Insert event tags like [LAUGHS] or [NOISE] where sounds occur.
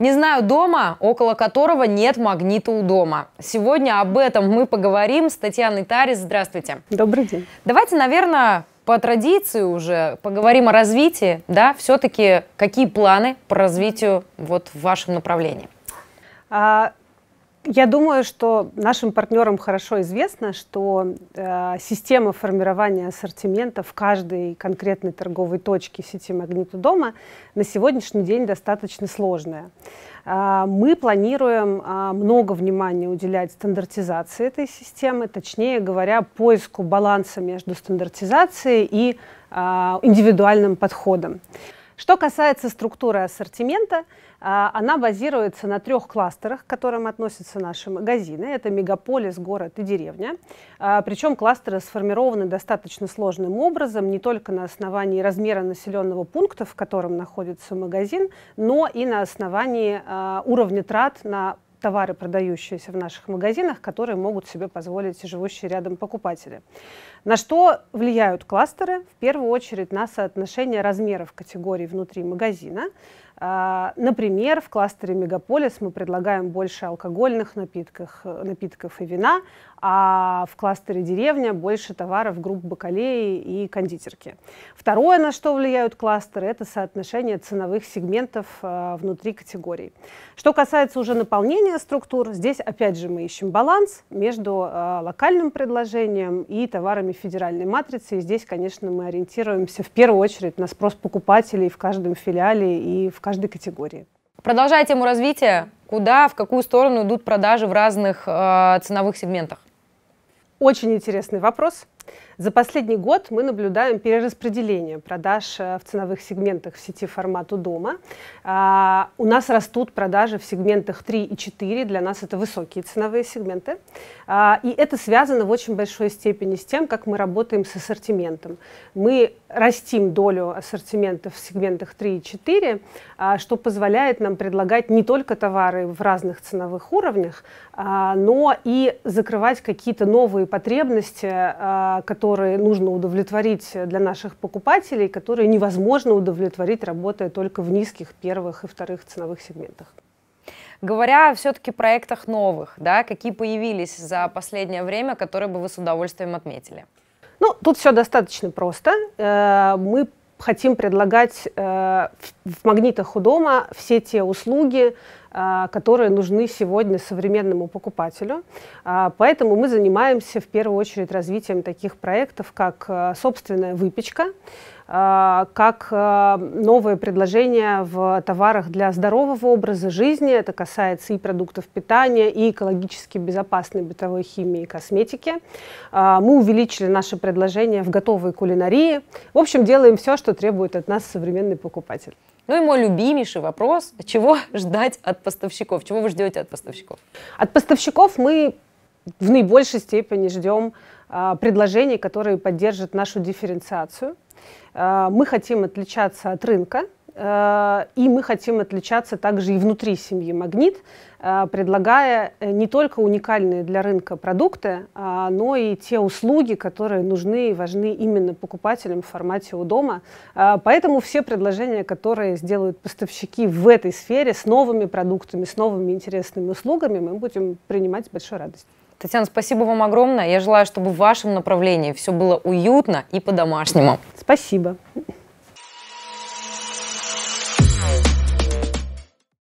Не знаю дома, около которого нет магнита у дома. Сегодня об этом мы поговорим с Татьяной Тарис. Здравствуйте. Добрый день. Давайте, наверное, по традиции уже поговорим о развитии, да, все-таки какие планы по развитию вот в вашем направлении? А, я думаю, что нашим партнерам хорошо известно, что э, система формирования ассортимента в каждой конкретной торговой точке сети «Магниту дома» на сегодняшний день достаточно сложная. Э, мы планируем э, много внимания уделять стандартизации этой системы, точнее говоря, поиску баланса между стандартизацией и э, индивидуальным подходом. Что касается структуры ассортимента, а, она базируется на трех кластерах, к которым относятся наши магазины. Это мегаполис, город и деревня. А, причем кластеры сформированы достаточно сложным образом, не только на основании размера населенного пункта, в котором находится магазин, но и на основании а, уровня трат на товары, продающиеся в наших магазинах, которые могут себе позволить живущие рядом покупатели. На что влияют кластеры? В первую очередь на соотношение размеров категорий внутри магазина, а, например, в кластере «Мегаполис» мы предлагаем больше алкогольных напитков, э, напитков и вина, а в кластере «Деревня» больше товаров групп бакалеи и кондитерки. Второе, на что влияют кластеры, это соотношение ценовых сегментов э, внутри категорий. Что касается уже наполнения структур, здесь опять же мы ищем баланс между э, локальным предложением и товарами федеральной матрицы. И здесь, конечно, мы ориентируемся в первую очередь на спрос покупателей в каждом филиале и в каждом каждой категории. Продолжая тему развития, куда, в какую сторону идут продажи в разных э, ценовых сегментах? Очень интересный вопрос. За последний год мы наблюдаем перераспределение продаж э, в ценовых сегментах в сети формату дома. А, у нас растут продажи в сегментах 3 и 4, для нас это высокие ценовые сегменты. А, и это связано в очень большой степени с тем, как мы работаем с ассортиментом. Мы растим долю ассортимента в сегментах 3 и 4, а, что позволяет нам предлагать не только товары в разных ценовых уровнях, но и закрывать какие-то новые потребности, которые которые нужно удовлетворить для наших покупателей, которые невозможно удовлетворить, работая только в низких первых и вторых ценовых сегментах. Говоря все-таки о проектах новых, да, какие появились за последнее время, которые бы вы с удовольствием отметили? Ну, тут все достаточно просто. Э, мы хотим предлагать э, в магнитах у дома все те услуги, а, которые нужны сегодня современному покупателю. А, поэтому мы занимаемся в первую очередь развитием таких проектов, как а, собственная выпечка, как новое предложение в товарах для здорового образа жизни. Это касается и продуктов питания, и экологически безопасной бытовой химии и косметики. Мы увеличили наши предложения в готовой кулинарии. В общем, делаем все, что требует от нас современный покупатель. Ну и мой любимейший вопрос, а чего [LAUGHS] ждать от поставщиков? Чего вы ждете от поставщиков? От поставщиков мы в наибольшей степени ждем а, предложений, которые поддержат нашу дифференциацию. А, мы хотим отличаться от рынка, Э, и мы хотим отличаться также и внутри семьи «Магнит», э, предлагая э, не только уникальные для рынка продукты, а, но и те услуги, которые нужны и важны именно покупателям в формате у дома. Поэтому все предложения, которые сделают поставщики в этой сфере с новыми продуктами, с новыми интересными услугами, мы будем принимать с большой радостью. Татьяна, спасибо вам огромное. Я желаю, чтобы в вашем направлении все было уютно и по-домашнему. Спасибо.